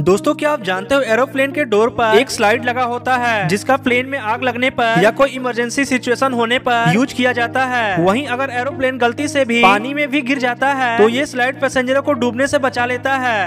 दोस्तों क्या आप जानते हो एरोप्लेन के डोर पर एक स्लाइड लगा होता है जिसका प्लेन में आग लगने पर या कोई इमरजेंसी सिचुएशन होने पर यूज किया जाता है वहीं अगर एरोप्लेन गलती से भी पानी में भी गिर जाता है तो ये स्लाइड पैसेंजरों को डूबने से बचा लेता है